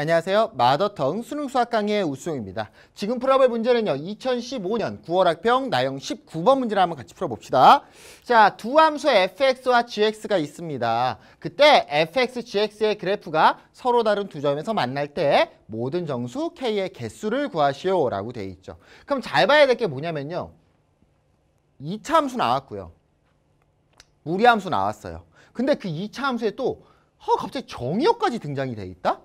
안녕하세요. 마더텅 수능 수학 강의 우수용입니다. 지금 풀어볼 문제는요. 2015년 9월 학평 나영 19번 문제를 한번 같이 풀어봅시다. 자, 두 함수 fx와 gx가 있습니다. 그때 fx, gx의 그래프가 서로 다른 두 점에서 만날 때 모든 정수 k의 개수를 구하시오 라고 돼 있죠. 그럼 잘 봐야 될 게 뭐냐면요. 이차함수 나왔고요. 무리함수 나왔어요. 근데 그 이차함수에 또 어, 갑자기 정의역까지 등장이 돼 있다?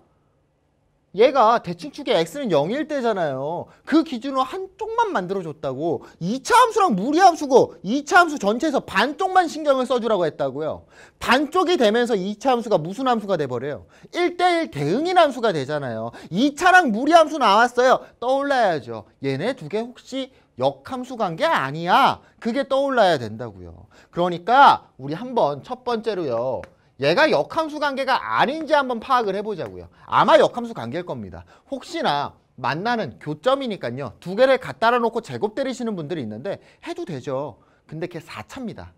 얘가 대칭축의 x는 0일 때잖아요. 그 기준으로 한쪽만 만들어줬다고 2차 함수랑 무리함수고 2차 함수 전체에서 반쪽만 신경을 써주라고 했다고요. 반쪽이 되면서 2차 함수가 무슨 함수가 돼버려요? 1대1 대응인 함수가 되잖아요. 2차랑 무리함수 나왔어요. 떠올라야죠. 얘네 두 개 혹시 역함수 관계 아니야. 그게 떠올라야 된다고요. 그러니까 우리 한번 첫 번째로요. 얘가 역함수 관계가 아닌지 한번 파악을 해보자고요. 아마 역함수 관계일 겁니다. 혹시나 만나는 교점이니까요. 두 개를 갖다 놓고 제곱 때리시는 분들이 있는데 해도 되죠. 근데 걔 4차입니다.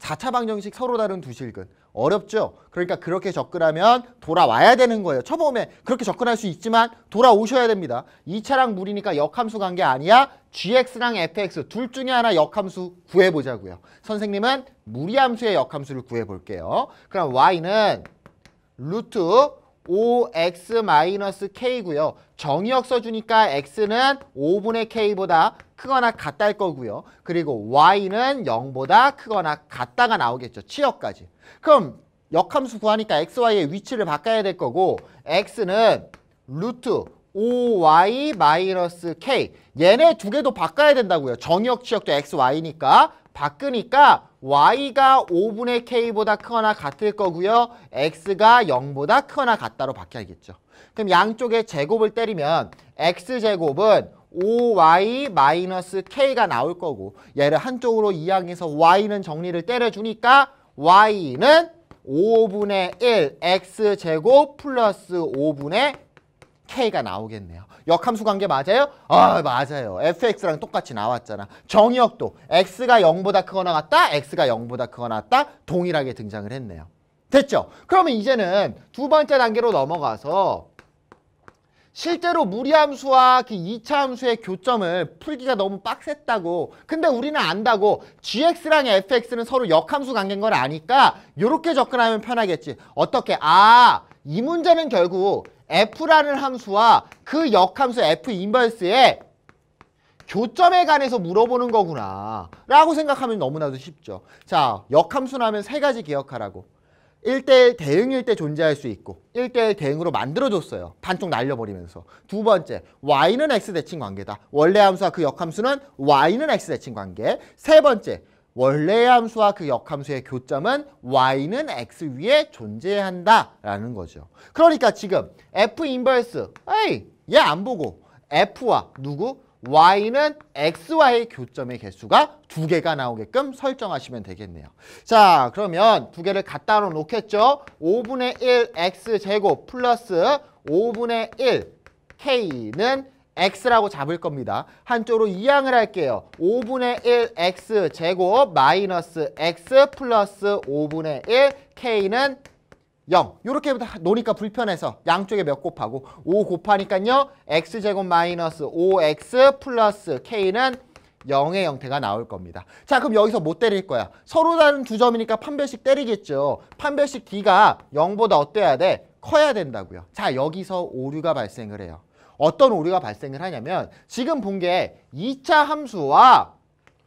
4차 방정식 서로 다른 두 실근. 어렵죠? 그러니까 그렇게 접근하면 돌아와야 되는 거예요. 처음에 그렇게 접근할 수 있지만 돌아오셔야 됩니다. 이차랑 물이니까 역함수 관계 아니야? gx랑 fx 둘 중에 하나 역함수 구해보자고요. 선생님은 무리함수의 역함수를 구해볼게요. 그럼 y는 루트 5x-k고요. 정의역써 주니까 x는 5분의 k보다 크거나 같다일 거고요. 그리고 y는 0보다 크거나 같다가 나오겠죠. 치역까지. 그럼 역함수 구하니까 x, y의 위치를 바꿔야 될 거고 x는 루트 5y-k 마이너스 얘네 두 개도 바꿔야 된다고요. 정역 의 치역도 x, y니까 바꾸니까 y가 5분의 k보다 크거나 같을 거고요. x가 0보다 크거나 같다로 바뀌어야겠죠. 그럼 양쪽에 제곱을 때리면 x제곱은 5y k가 나올 거고 얘를 한쪽으로 이항해서 y는 정리를 때려주니까 y는 5분의 1 x제곱 플러스 5분의 K가 나오겠네요. 역함수 관계 맞아요? 아 맞아요. fx랑 똑같이 나왔잖아. 정의역도 x가 0보다 크거나 같다. x가 0보다 크거나 같다. 동일하게 등장을 했네요. 됐죠? 그러면 이제는 두 번째 단계로 넘어가서 실제로 무리함수와 그 2차 함수의 교점을 풀기가 너무 빡셌다고 근데 우리는 안다고 gx랑 fx는 서로 역함수 관계인 걸 아니까 이렇게 접근하면 편하겠지 어떻게 아 이 문제는 결국 f라는 함수와 그 역함수 f 인버스의 교점에 관해서 물어보는 거구나 라고 생각하면 너무나도 쉽죠. 자, 역함수라면 세 가지 기억하라고. 1대1 대응일 때 존재할 수 있고 1대1 대응으로 만들어줬어요. 반쪽 날려버리면서. 두 번째, y는 x 대칭 관계다. 원래 함수와 그 역함수는 y는 x 대칭 관계. 세 번째, 원래의 함수와 그 역함수의 교점은 y는 x 위에 존재한다라는 거죠. 그러니까 지금 f 인버스 에이 얘 안 보고 f와 누구? y는 x y 의 교점의 개수가 두 개가 나오게끔 설정하시면 되겠네요. 자 그러면 두 개를 갖다 놓겠죠. 5분의 1 x제곱 플러스 5분의 1 k는 x라고 잡을 겁니다. 한쪽으로 이항을 할게요. 5분의 1 x 제곱 마이너스 x 플러스 5분의 1 k는 0. 이렇게 노니까 불편해서 양쪽에 몇 곱하고 5 곱하니까요. x제곱 마이너스 5x 플러스 k는 0의 형태가 나올 겁니다. 자 그럼 여기서 못 뭐 때릴 거야. 서로 다른 두 점이니까 판별식 때리겠죠. 판별식 d가 0보다 어때야 돼? 커야 된다고요. 자 여기서 오류가 발생을 해요. 어떤 오류가 발생을 하냐면 지금 본 게 2차 함수와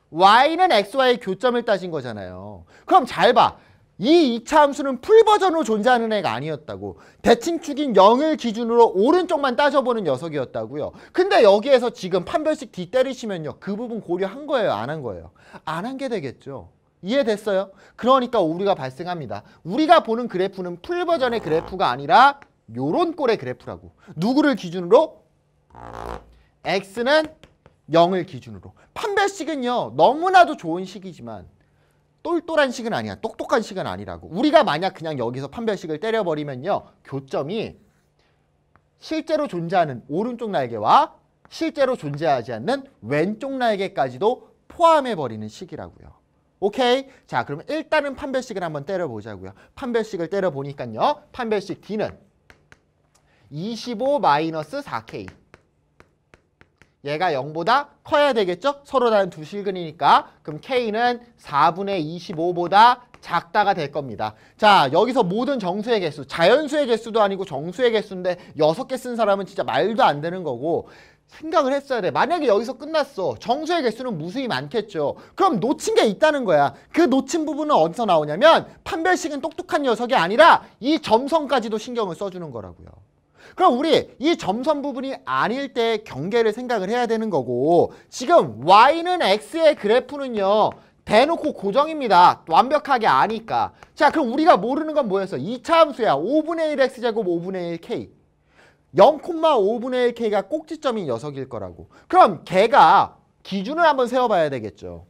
y는 x와의 교점을 따진 거잖아요. 그럼 잘 봐. 이 2차 함수는 풀버전으로 존재하는 애가 아니었다고 대칭축인 0을 기준으로 오른쪽만 따져보는 녀석이었다고요 근데 여기에서 지금 판별식 D 때리시면요 그 부분 고려한 거예요 안 한 거예요 안 한 게 되겠죠 이해됐어요? 그러니까 오류가 발생합니다 우리가 보는 그래프는 풀버전의 그래프가 아니라 요런 꼴의 그래프라고 누구를 기준으로? x는 0을 기준으로. 판별식은요. 너무나도 좋은 식이지만 똘똘한 식은 아니야. 똑똑한 식은 아니라고. 우리가 만약 그냥 여기서 판별식을 때려버리면요. 교점이 실제로 존재하는 오른쪽 날개와 실제로 존재하지 않는 왼쪽 날개까지도 포함해버리는 식이라고요. 오케이? 자, 그럼 일단은 판별식을 한번 때려보자고요. 판별식을 때려보니까요. 판별식 D는 25-4K. 얘가 0보다 커야 되겠죠? 서로 다른 두 실근이니까. 그럼 K는 4분의 25보다 작다가 될 겁니다. 자, 여기서 모든 정수의 개수, 자연수의 개수도 아니고 정수의 개수인데 6개쓴 사람은 진짜 말도 안 되는 거고 생각을 했어야 돼. 만약에 여기서 끝났어. 정수의 개수는 무수히 많겠죠. 그럼 놓친 게 있다는 거야. 그 놓친 부분은 어디서 나오냐면 판별식은 똑똑한 녀석이 아니라 이 점성까지도 신경을 써주는 거라고요. 그럼 우리 이 점선 부분이 아닐 때 경계를 생각을 해야 되는 거고 지금 y는 x의 그래프는요. 대놓고 고정입니다. 완벽하게 아니까. 자 그럼 우리가 모르는 건 뭐였어? 2차 함수야. 5분의 1x제곱 5분의 1k. 0,5분의 1k가 꼭지점인 녀석일 거라고. 그럼 걔가 기준을 한번 세워봐야 되겠죠.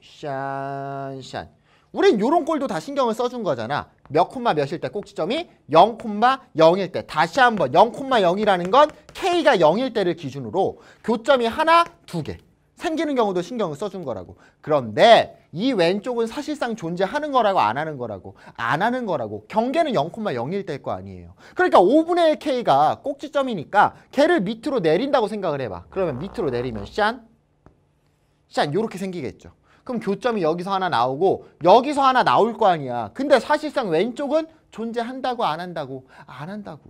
샨 샨. 우린 요런 꼴도 다 신경을 써준 거잖아. 몇 콤마 몇일 때 꼭지점이 0 콤마 0일 때 다시 한번 0 콤마 0이라는 건 K가 0일 때를 기준으로 교점이 하나, 두 개. 생기는 경우도 신경을 써준 거라고. 그런데 이 왼쪽은 사실상 존재하는 거라고 안 하는 거라고 안 하는 거라고 경계는 0,0일 때일 거 아니에요. 그러니까 5분의 1 K가 꼭지점이니까 걔를 밑으로 내린다고 생각을 해봐. 그러면 밑으로 내리면 샨, 샨 요렇게 생기겠죠. 그럼 교점이 여기서 하나 나오고 여기서 하나 나올 거 아니야. 근데 사실상 왼쪽은 존재한다고 안 한다고 안 한다고.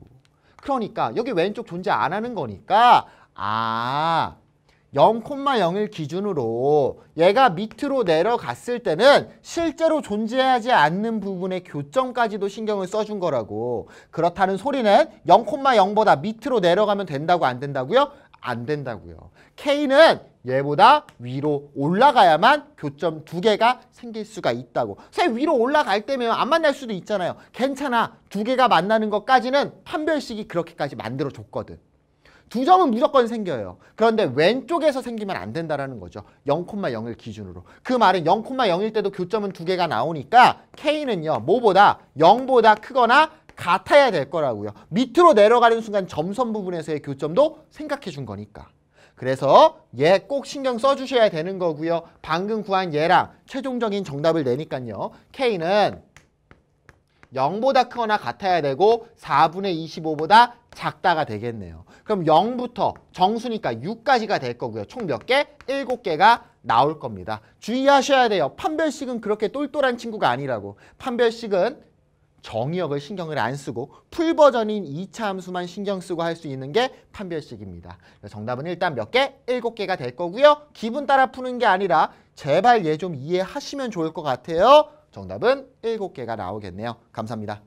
그러니까 여기 왼쪽 존재 안 하는 거니까 아 0,0을 기준으로 얘가 밑으로 내려갔을 때는 실제로 존재하지 않는 부분의 교점까지도 신경을 써준 거라고 그렇다는 소리는 0,0보다 밑으로 내려가면 된다고 안 된다고요? 안 된다고요. K는 얘보다 위로 올라가야만 교점 두 개가 생길 수가 있다고. 쌤 위로 올라갈 때면 안 만날 수도 있잖아요. 괜찮아. 두 개가 만나는 것까지는 판별식이 그렇게까지 만들어줬거든. 두 점은 무조건 생겨요. 그런데 왼쪽에서 생기면 안된다는 거죠. 0,0을 기준으로. 그 말은 0,0일 때도 교점은 두 개가 나오니까 K는요. 뭐보다 0보다 크거나 같아야 될 거라고요. 밑으로 내려가는 순간 점선 부분에서의 교점도 생각해 준 거니까. 그래서 얘 꼭 신경 써주셔야 되는 거고요. 방금 구한 얘랑 최종적인 정답을 내니까요. K는 0보다 크거나 같아야 되고 4분의 25보다 작다가 되겠네요. 그럼 0부터 정수니까 6까지가 될 거고요. 총 몇 개? 7개가 나올 겁니다. 주의하셔야 돼요. 판별식은 그렇게 똘똘한 친구가 아니라고. 판별식은 정의역을 신경을 안 쓰고 풀 버전인 2차 함수만 신경 쓰고 할 수 있는 게 판별식입니다. 정답은 일단 몇 개? 7개가 될 거고요. 기분 따라 푸는 게 아니라 제발 얘 좀 이해하시면 좋을 것 같아요. 정답은 7개가 나오겠네요. 감사합니다.